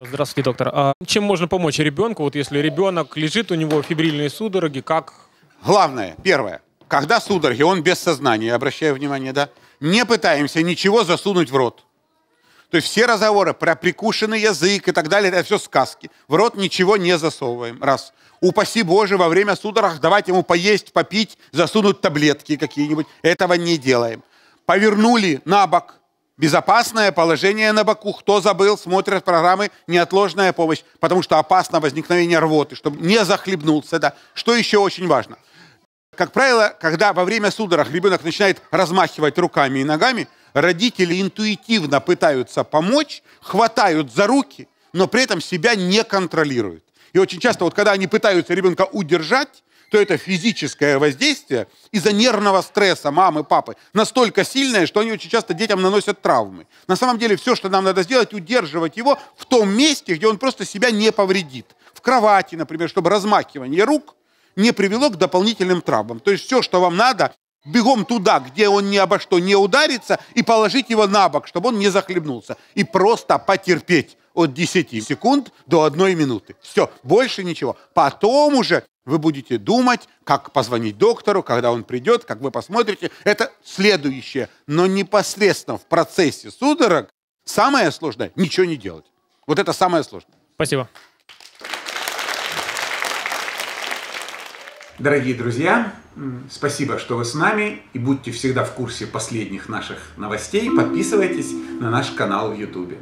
Здравствуйте, доктор. А чем можно помочь ребенку, вот если ребенок лежит, у него фибрильные судороги, как? Главное, первое, когда судороги, он без сознания, обращаю внимание, да, не пытаемся ничего засунуть в рот. То есть все разговоры про прикушенный язык и так далее, это все сказки. В рот ничего не засовываем. Раз. Упаси Боже, во время судорог давать ему поесть, попить, засунуть таблетки какие-нибудь. Этого не делаем повернули на бок. Безопасное положение на боку. Кто забыл, смотрят программы «Неотложная помощь», потому что опасно возникновение рвоты, чтобы не захлебнулся. Да. Что еще очень важно? Как правило, когда во время судорог ребенок начинает размахивать руками и ногами, родители интуитивно пытаются помочь, хватают за руки, но при этом себя не контролируют. И очень часто, вот когда они пытаются ребенка удержать, что это физическое воздействие из-за нервного стресса мамы, папы настолько сильное, что они очень часто детям наносят травмы. На самом деле все, что нам надо сделать, удерживать его в том месте, где он просто себя не повредит. В кровати, например, чтобы размахивание рук не привело к дополнительным травмам. То есть все, что вам надо, бегом туда, где он ни обо что не ударится, и положить его на бок, чтобы он не захлебнулся. И просто потерпеть от 10 секунд до 1 минуты. Все, больше ничего. Потом уже вы будете думать, как позвонить доктору, когда он придет, как вы посмотрите. Это следующее. Но непосредственно в процессе судорог самое сложное – ничего не делать. Вот это самое сложное. Спасибо. Дорогие друзья, спасибо, что вы с нами и будьте всегда в курсе последних наших новостей. Подписывайтесь на наш канал в YouTube.